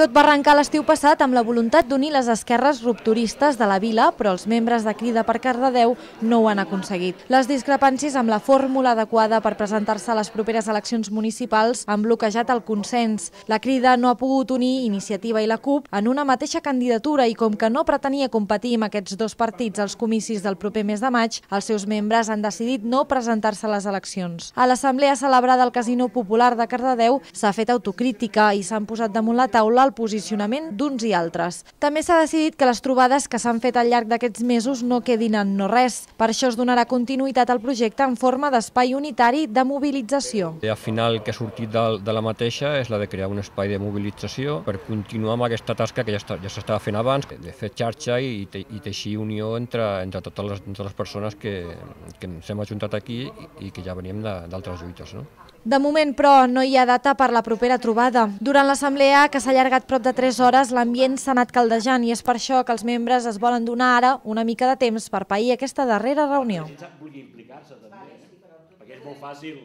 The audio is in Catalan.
Tot va arrencar l'estiu passat amb la voluntat d'unir les esquerres rupturistes de la vila, però els membres de Crida per Cardedeu no ho han aconseguit. Les discrepàncies amb la fórmula adequada per presentar-se a les properes eleccions municipals han bloquejat el consens. La Crida no ha pogut unir Iniciativa i la CUP en una mateixa candidatura i com que no pretenia competir amb aquests dos partits als comicis del proper mes de maig, els seus membres han decidit no presentar-se a les eleccions. A l'assemblea celebrada al Casino Popular de Cardedeu s'ha fet autocrítica i s'han posat damunt la taula el posicionament d'uns i altres. També s'ha decidit que les trobades que s'han fet al llarg d'aquests mesos no quedin en no res. Per això es donarà continuïtat al projecte en forma d'espai unitari de mobilització. I al final que ha sortit de, la mateixa és la de crear un espai de mobilització per continuar amb aquesta tasca que ja s'estava ja fent abans, de fer xarxa i, i teixir unió entre, entre totes les, persones que, que ens hem ajuntat aquí i, i que ja veníem d'altres lluites. No? De moment, però, no hi ha data per la propera trobada. Durant l'assemblea, que s'ha allargat prop de 3 hores, l'ambient s'ha anat caldejant i és per això que els membres es volen donar ara una mica de temps per pair aquesta darrera reunió. Vull implicar-se també, eh? perquè és molt fàcil